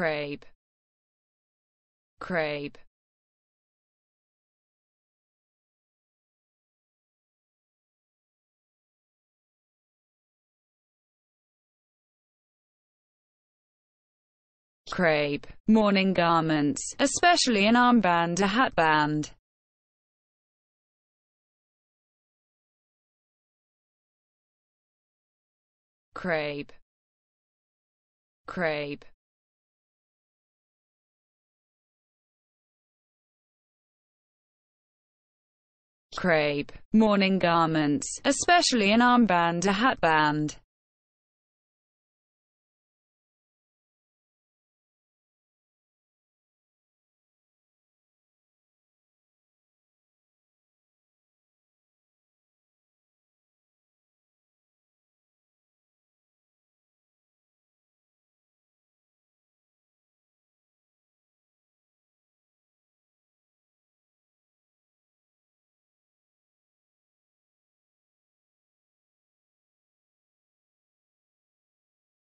crepe crepe crepe, morning garments, especially an armband a hatband. Crepe, crepe. crepe, morning garments, especially an armband a hatband.